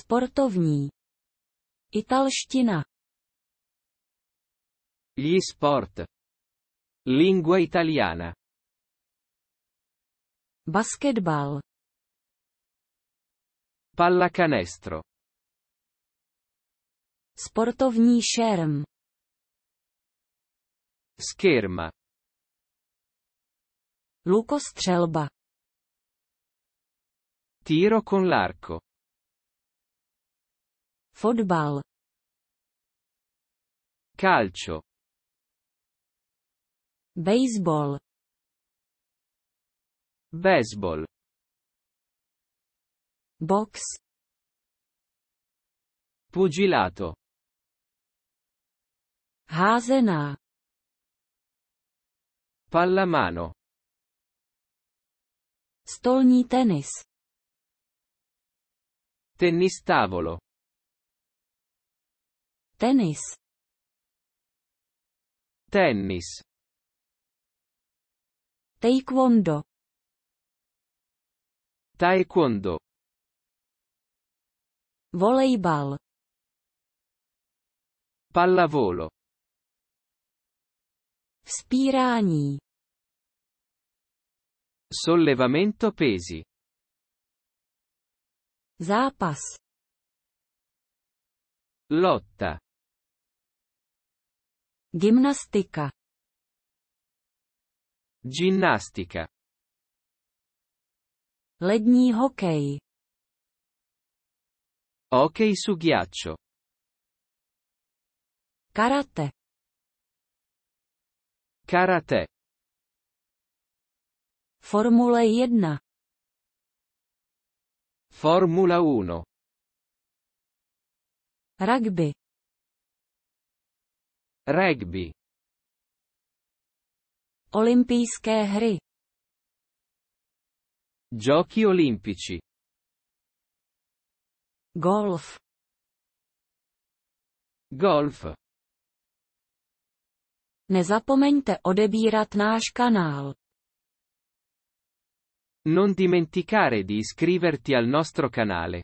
Sportovní. Italština. Gli sport. Lingua italiana. Basketbal. Pallacanestro. Sportovní šerm. Scherma. Lukostřelba. Tiro con l'arco. Fotbal. Calcio. Baseball. Baseball. Box. Pugilato. Hasena. Pallamano. Stolní Tennis Tennistavolo. Tennis. Tennis. Taekwondo. Taekwondo. Volleyball. Pallavolo. Spirani. Sollevamento pesi. Zapas. Lotta. Ginnastica. Ginnastica. Lední hokej. Hockey su ghiaccio. Karate. Karate. Formule 1. Formula 1. Rugby. Rugby. Olympijské hry. Giochi olimpici. Golf. Golf. Nezapomeňte odebírat náš kanál. Non dimenticare di iscriverti al nostro canale.